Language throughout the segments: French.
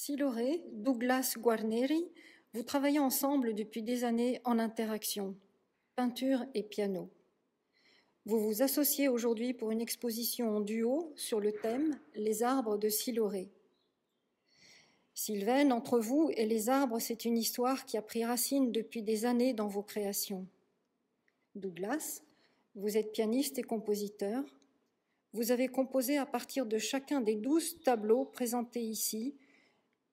Siloré, Douglas Guarneri, vous travaillez ensemble depuis des années en interaction, peinture et piano. Vous vous associez aujourd'hui pour une exposition en duo sur le thème Les arbres de Siloré. Sylvaine, entre vous et les arbres, c'est une histoire qui a pris racine depuis des années dans vos créations. Douglas, vous êtes pianiste et compositeur. Vous avez composé à partir de chacun des douze tableaux présentés ici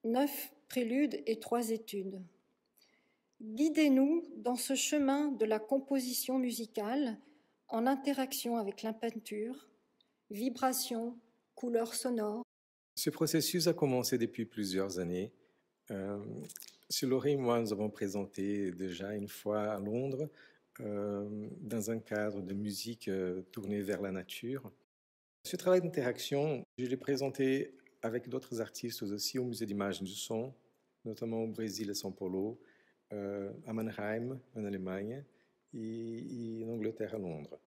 neuf préludes et trois études. Guidez-nous dans ce chemin de la composition musicale en interaction avec la peinture, vibrations, couleurs sonores. Ce processus a commencé depuis plusieurs années. Euh, sur Laurie et moi, nous avons présenté déjà une fois à Londres euh, dans un cadre de musique euh, tournée vers la nature. Ce travail d'interaction, je l'ai présenté avec d'autres artistes aussi au musée d'images du son, notamment au Brésil à São Paulo, euh, à Mannheim en Allemagne et, et, en Angleterre à Londres.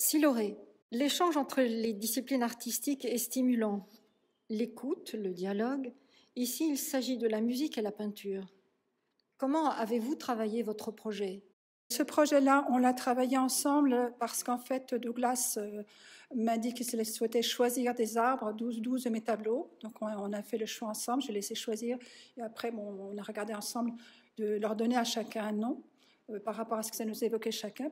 Siloré, l'échange entre les disciplines artistiques est stimulant. L'écoute, le dialogue, ici il s'agit de la musique et la peinture. Comment avez-vous travaillé votre projet ce projet-là, on l'a travaillé ensemble parce qu'en fait, Douglas euh, m'a dit qu'il souhaitait choisir des arbres, 12, 12 de mes tableaux. Donc, on a fait le choix ensemble, je l'ai laissé choisir. Et après, on a regardé ensemble de leur donner à chacun un nom euh, par rapport à ce que ça nous évoquait chacun.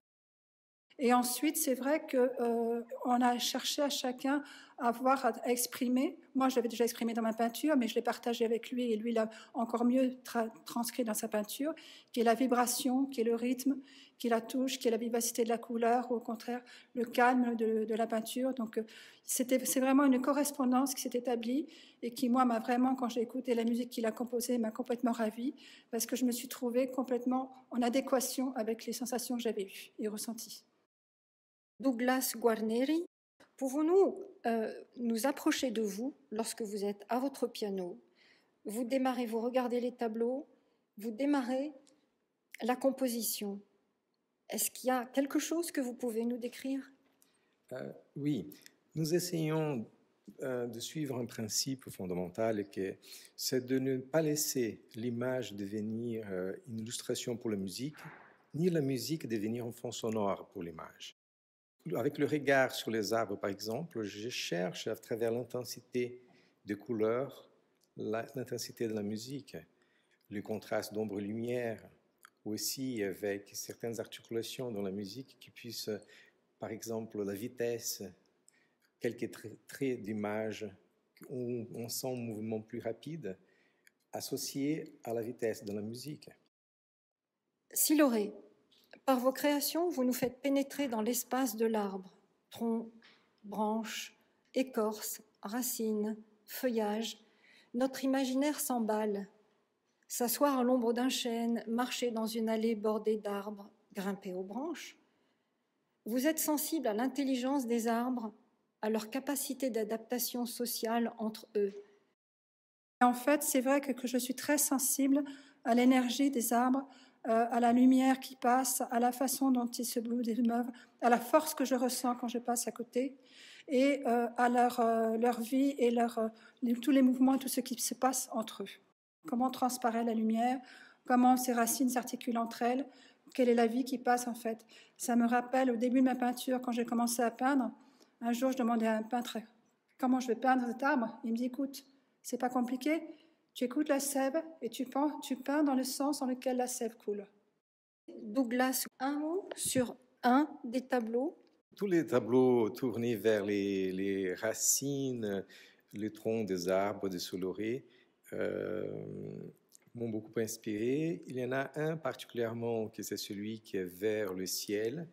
Et ensuite, c'est vrai que euh, on a cherché à chacun à voir, à exprimer. Moi, je l'avais déjà exprimé dans ma peinture, mais je l'ai partagé avec lui et lui l'a encore mieux transcrit dans sa peinture, qui est la vibration, qui est le rythme, qui est la touche, qui est la vivacité de la couleur, ou au contraire le calme de, de la peinture. Donc, euh, c'est vraiment une correspondance qui s'est établie et qui moi m'a vraiment, quand j'ai écouté la musique qu'il a composée, m'a complètement ravie parce que je me suis trouvée complètement en adéquation avec les sensations que j'avais eues et ressenties. Douglas Guarneri, pouvons-nous euh, nous approcher de vous lorsque vous êtes à votre piano Vous démarrez, vous regardez les tableaux, vous démarrez la composition. Est-ce qu'il y a quelque chose que vous pouvez nous décrire euh, Oui, nous essayons euh, de suivre un principe fondamental qui est, c'est de ne pas laisser l'image devenir une illustration pour la musique, ni la musique devenir un fond sonore pour l'image. Avec le regard sur les arbres, par exemple, je cherche à travers l'intensité des couleurs, l'intensité de la musique, le contraste d'ombre-lumière, aussi avec certaines articulations dans la musique qui puissent, par exemple, la vitesse, quelques traits d'image où on sent un mouvement plus rapide associé à la vitesse de la musique. Siloré, par vos créations, vous nous faites pénétrer dans l'espace de l'arbre, tronc, branches, écorce, racines, feuillage. Notre imaginaire s'emballe. S'asseoir à l'ombre d'un chêne, marcher dans une allée bordée d'arbres, grimper aux branches. Vous êtes sensible à l'intelligence des arbres, à leur capacité d'adaptation sociale entre eux. En fait, c'est vrai que je suis très sensible à l'énergie des arbres, euh, à la lumière qui passe, à la façon dont ils se meuvent, à la force que je ressens quand je passe à côté, et euh, à euh, leur, vie et tous les mouvements tout ce qui se passe entre eux. Comment transparaît la lumière, comment ces racines s'articulent entre elles, quelle est la vie qui passe en fait. Ça me rappelle au début de ma peinture, quand j'ai commencé à peindre, un jour je demandais à un peintre comment je vais peindre cet arbre. Il me dit écoute, c'est pas compliqué, tu écoutes la sève et tu peins, tu peins dans le sens dans lequel la sève coule. Douglas, un mot sur un des tableaux tous les tableaux tournés vers les, racines, les troncs des arbres, des solorés, euh, m'ont beaucoup inspiré. Il y en a un particulièrement qui c'est celui qui est vers le ciel.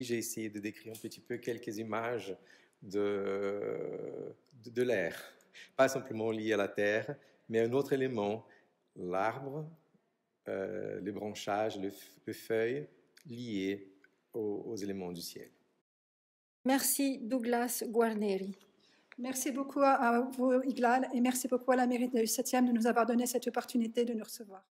J'ai essayé de décrire un petit peu quelques images de l'air, pas simplement liées à la terre, mais un autre élément, l'arbre, euh, les branchages, les, feuilles liées liés aux, aux éléments du ciel. Merci Douglas Guarneri. Merci beaucoup à vous, Iglal, et merci beaucoup à la mairie de 7e de nous avoir donné cette opportunité de nous recevoir.